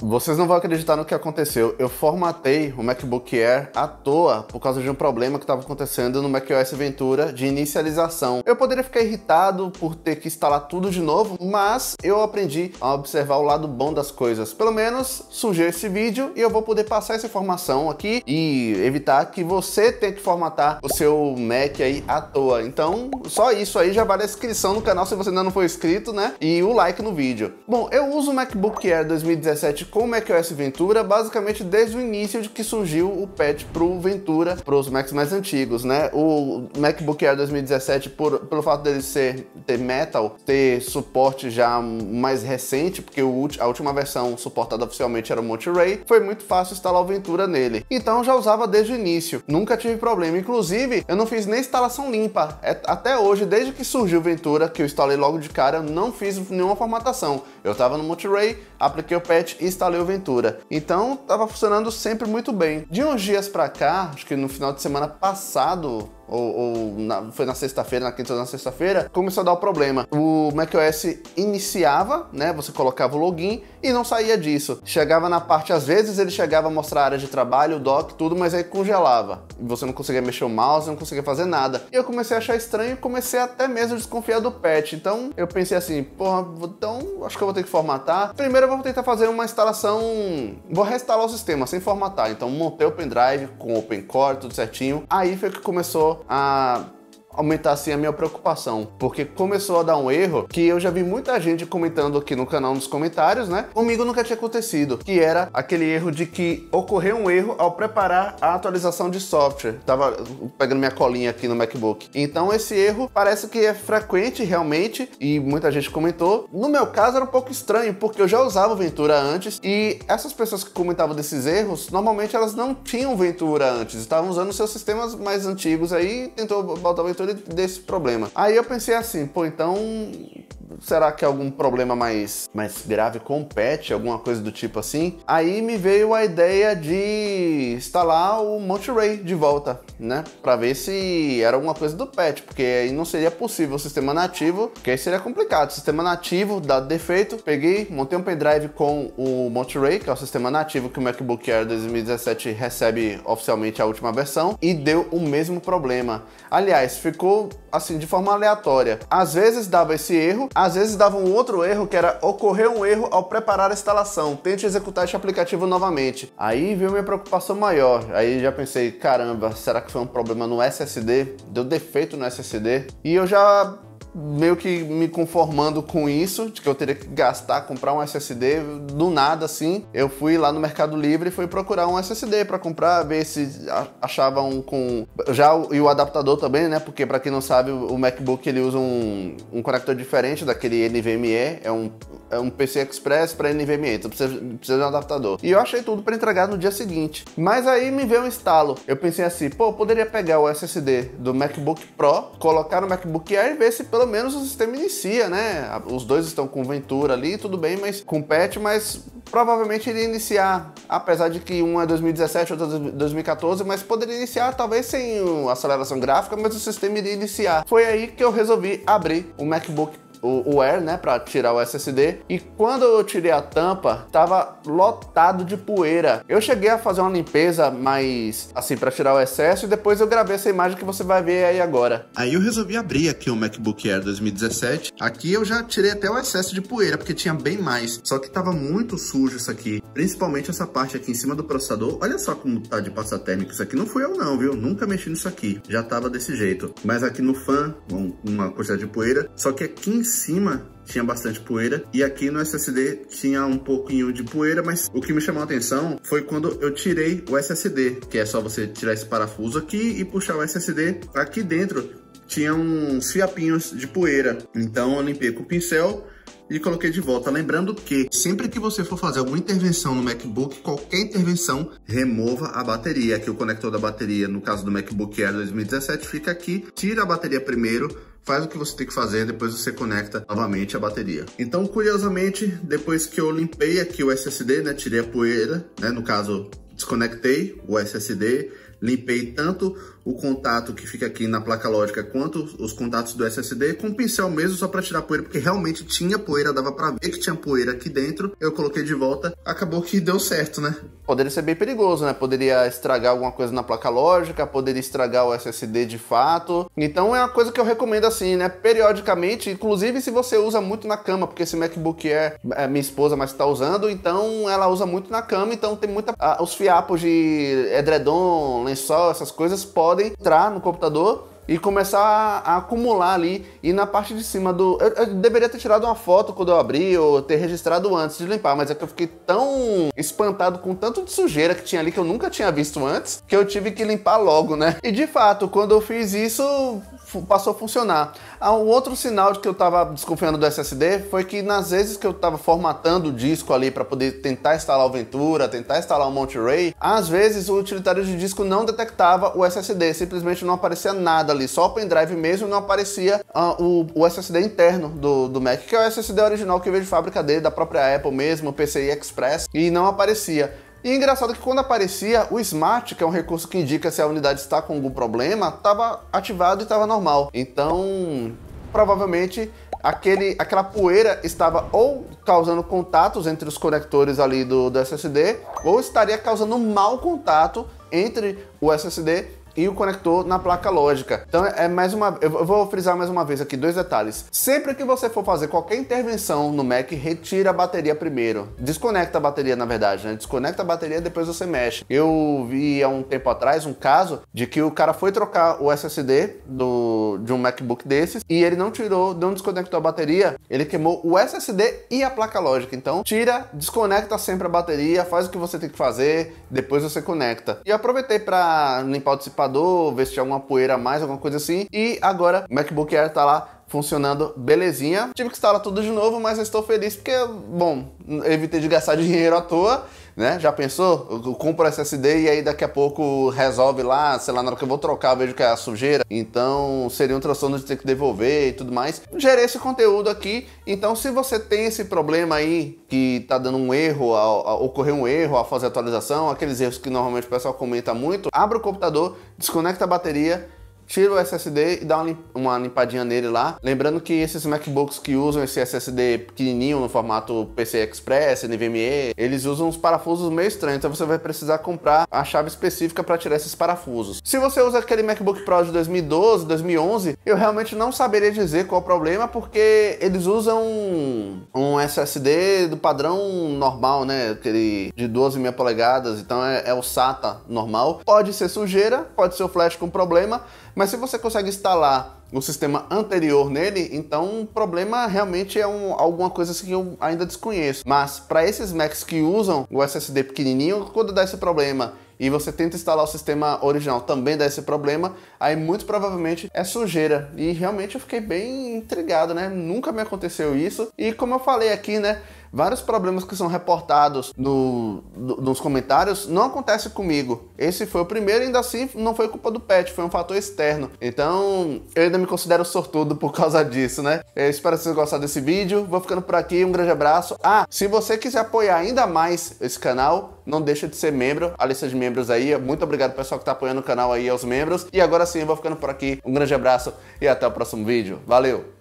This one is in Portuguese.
Vocês não vão acreditar no que aconteceu. Eu formatei o MacBook Air à toa por causa de um problema que estava acontecendo no macOS Ventura de inicialização. Eu poderia ficar irritado por ter que instalar tudo de novo, mas eu aprendi a observar o lado bom das coisas. Pelo menos surgiu esse vídeo e eu vou poder passar essa informação aqui e evitar que você tenha que formatar o seu Mac aí à toa. Então, só isso aí já vale a inscrição no canal se você ainda não for inscrito, né? E o like no vídeo. Bom, eu uso o MacBook Air 2017 com é é o macOS Ventura basicamente desde o início de que surgiu o patch pro Ventura, pros Macs mais antigos, né? O MacBook Air 2017, por, pelo fato dele ser, ter metal, ter suporte já mais recente, porque o, a última versão suportada oficialmente era o Monterey, foi muito fácil instalar o Ventura nele. Então já usava desde o início, nunca tive problema. Inclusive, eu não fiz nem instalação limpa. É, até hoje, desde que surgiu o Ventura, que eu instalei logo de cara, eu não fiz nenhuma formatação. Eu tava no Monterey, apliquei o patch e instalei o Ventura. Então estava funcionando sempre muito bem. De uns dias para cá, acho que no final de semana passado, ou, ou na, foi na sexta-feira, na quinta ou na sexta-feira, começou a dar o problema. O macOS iniciava, né? Você colocava o login e não saía disso. Chegava na parte, às vezes ele chegava a mostrar a área de trabalho, o dock, tudo, mas aí congelava. Você não conseguia mexer o mouse, não conseguia fazer nada. E eu comecei a achar estranho e comecei até mesmo a desconfiar do patch. Então eu pensei assim, porra, então acho que eu vou ter que formatar. Primeiro eu vou tentar fazer uma instalação, vou reinstalar o sistema sem formatar. Então montei o pendrive com o Core tudo certinho. Aí foi que começou ah a aumentar assim a minha preocupação, porque começou a dar um erro que eu já vi muita gente comentando aqui no canal nos comentários, né? Comigo nunca tinha acontecido, que era aquele erro de que ocorreu um erro ao preparar a atualização de software. Tava pegando minha colinha aqui no MacBook. Então esse erro parece que é frequente realmente e muita gente comentou. No meu caso era um pouco estranho, porque eu já usava Ventura antes e essas pessoas que comentavam desses erros, normalmente elas não tinham Ventura antes, estavam usando seus sistemas mais antigos aí, tentou botar Ventura desse problema. Aí eu pensei assim, pô, então será que é algum problema mais, mais grave compete, alguma coisa do tipo assim? Aí me veio a ideia de instalar o Monterey de volta, né? Para ver se era alguma coisa do patch, porque aí não seria possível o sistema nativo, porque aí seria complicado. Sistema nativo, dado defeito, peguei, montei um pendrive com o Monterey, que é o sistema nativo que o MacBook Air 2017 recebe oficialmente a última versão, e deu o mesmo problema. Aliás, ficou assim de forma aleatória. Às vezes dava esse erro, às vezes dava um outro erro que era ocorrer um erro ao preparar a instalação, tente executar este aplicativo novamente. Aí veio minha preocupação maior, aí já pensei, caramba, será que foi um problema no SSD? Deu defeito no SSD? E eu já meio que me conformando com isso, de que eu teria que gastar, comprar um SSD, do nada assim, eu fui lá no Mercado Livre e fui procurar um SSD para comprar, ver se achava um com já e o adaptador também, né? Porque para quem não sabe, o MacBook ele usa um, um conector diferente daquele NVMe, é um é um PC Express para NVMe, então precisa, precisa de um adaptador. E eu achei tudo para entregar no dia seguinte. Mas aí me veio um estalo. Eu pensei assim, pô, eu poderia pegar o SSD do MacBook Pro, colocar no MacBook Air e ver se pelo pelo menos o sistema inicia, né? Os dois estão com Ventura ali, tudo bem, mas compete, mas provavelmente iria iniciar, apesar de que um é 2017, outro é 2014, mas poderia iniciar talvez sem aceleração gráfica, mas o sistema iria iniciar. Foi aí que eu resolvi abrir o MacBook o, o Air, né, para tirar o SSD. E quando eu tirei a tampa, tava lotado de poeira. Eu cheguei a fazer uma limpeza mais assim para tirar o excesso e depois eu gravei essa imagem que você vai ver aí agora. Aí eu resolvi abrir aqui o MacBook Air 2017. Aqui eu já tirei até o excesso de poeira, porque tinha bem mais. Só que tava muito sujo isso aqui, principalmente essa parte aqui em cima do processador. Olha só como tá de pasta isso aqui. Não fui eu não, viu? Nunca mexi nisso aqui. Já tava desse jeito. Mas aqui no fan, uma quantidade de poeira. Só que aqui em cima tinha bastante poeira e aqui no SSD tinha um pouquinho de poeira, mas o que me chamou a atenção foi quando eu tirei o SSD, que é só você tirar esse parafuso aqui e puxar o SSD aqui dentro tinha uns fiapinhos de poeira. Então eu limpei com o pincel e coloquei de volta. Lembrando que sempre que você for fazer alguma intervenção no MacBook, qualquer intervenção, remova a bateria. Aqui o conector da bateria, no caso do MacBook Air 2017, fica aqui. Tira a bateria primeiro, faz o que você tem que fazer, depois você conecta novamente a bateria. Então, curiosamente, depois que eu limpei aqui o SSD, né, tirei a poeira, né, no caso, desconectei o SSD, limpei tanto o contato que fica aqui na placa lógica quanto os contatos do SSD com um pincel mesmo só para tirar poeira, porque realmente tinha poeira, dava para ver que tinha poeira aqui dentro. Eu coloquei de volta, acabou que deu certo, né? Poderia ser bem perigoso, né? Poderia estragar alguma coisa na placa lógica, poderia estragar o SSD de fato. Então é uma coisa que eu recomendo assim, né? Periodicamente, inclusive se você usa muito na cama, porque esse MacBook é, é minha esposa, mas está usando, então ela usa muito na cama, então tem muita. Ah, os fiapos de edredom, lençol, essas coisas podem podem entrar no computador e começar a, acumular ali. E na parte de cima do. Eu, eu, deveria ter tirado uma foto quando eu abri ou ter registrado antes de limpar, mas é que eu fiquei tão espantado com tanto de sujeira que tinha ali que eu nunca tinha visto antes que eu tive que limpar logo, né? E de fato, quando eu fiz isso, passou a funcionar. Ah, um outro sinal de que eu estava desconfiando do SSD foi que nas vezes que eu estava formatando o disco ali para poder tentar instalar o Ventura, tentar instalar o Monterey, às vezes o utilitário de disco não detectava o SSD, simplesmente não aparecia nada ali, só o pendrive mesmo não aparecia uh, o, o, SSD interno do, do Mac, que é o SSD original que veio de fábrica dele, da própria Apple mesmo, PCI Express, e não aparecia. E engraçado que quando aparecia, o Smart, que é um recurso que indica se a unidade está com algum problema, estava ativado e estava normal. Então, provavelmente aquele, aquela poeira estava ou causando contatos entre os conectores ali do, do SSD, ou estaria causando mau contato entre o SSD e o conector na placa lógica. Então é mais uma, eu vou frisar mais uma vez aqui dois detalhes. Sempre que você for fazer qualquer intervenção no Mac, retira a bateria primeiro. Desconecta a bateria, na verdade, né? Desconecta a bateria depois você mexe. Eu vi há um tempo atrás um caso de que o cara foi trocar o SSD do, de um MacBook desses e ele não tirou, não desconectou a bateria, ele queimou o SSD e a placa lógica. Então tira, desconecta sempre a bateria, faz o que você tem que fazer, depois você conecta. E aproveitei para limpar o ventilador, ver se tinha alguma poeira a mais, alguma coisa assim. E agora o MacBook Air tá lá funcionando belezinha. Tive que instalar tudo de novo, mas eu estou feliz porque, bom, evitei de gastar dinheiro à toa né? Já pensou? Eu compro SSD e aí daqui a pouco resolve lá, sei lá, na hora que eu vou trocar, vejo que é a sujeira. Então seria um transtorno de ter que devolver e tudo mais. Gerei esse conteúdo aqui. Então, se você tem esse problema aí que tá dando um erro, ao ocorrer um erro ao fazer atualização, aqueles erros que normalmente o pessoal comenta muito, abre o computador, desconecta a bateria tira o SSD e dá uma limpadinha nele lá. Lembrando que esses MacBooks que usam esse SSD pequenininho no formato PCI Express, NVMe, eles usam uns parafusos meio estranhos, então você vai precisar comprar a chave específica para tirar esses parafusos. Se você usa aquele MacBook Pro de 2012, 2011, eu realmente não saberia dizer qual o problema, porque eles usam um, um SSD do padrão normal, né? Aquele de 12,5 polegadas, então é, é o SATA normal. Pode ser sujeira, pode ser o flash com problema, mas se você consegue instalar o sistema anterior nele, então o problema realmente é um, alguma coisa assim que eu ainda desconheço. Mas para esses Macs que usam o SSD pequenininho, quando dá esse problema e você tenta instalar o sistema original, também dá esse problema, aí muito provavelmente é sujeira. E realmente eu fiquei bem intrigado, né? Nunca me aconteceu isso. E como eu falei aqui, né? Vários problemas que são reportados no, no, nos comentários não acontece comigo. Esse foi o primeiro, ainda assim não foi culpa do pet, foi um fator externo. Então eu ainda me considero sortudo por causa disso, né? Eu espero que vocês gostaram desse vídeo. Vou ficando por aqui, um grande abraço. Ah, se você quiser apoiar ainda mais esse canal, não deixa de ser membro. A lista de membros aí. Muito obrigado pessoal que está apoiando o canal aí, aos membros. E agora sim, eu vou ficando por aqui. Um grande abraço e até o próximo vídeo. Valeu!